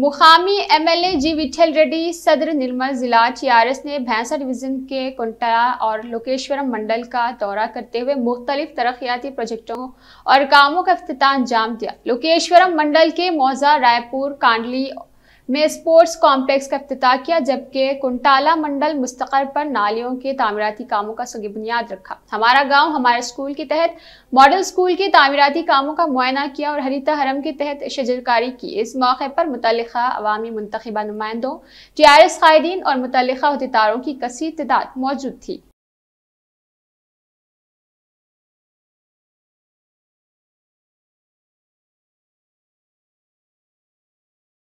मुकामी एमएलए जी विठल रेड्डी सदर निर्मल जिला टीआरएस ने भैंसा डिवीज़न के कुंटला और लोकेश्वरम मंडल का दौरा करते हुए मुख्तलिफ तरक्याती प्रोजेक्टों और कामों का अफ्ताह अंजाम दिया लोकेश्वरम मंडल के मौजा रायपुर कांडली में स्पोर्ट्स कॉम्प्लेक्स का अफ्ताह किया जबकि कुंटाला मंडल मुस्तकर पर नालियों के तमीराती कामों का सगी बुनियाद रखा हमारा गांव हमारे स्कूल के तहत मॉडल स्कूल के तमीराती कामों का मुआयना किया और हरिता हरम के तहत शजरकारी की इस मौके पर मुतल अवामी मंतबा नुमाइंदों टी आर एस कायदीन और मुतलदारों की कसी तदाद मौजूद थी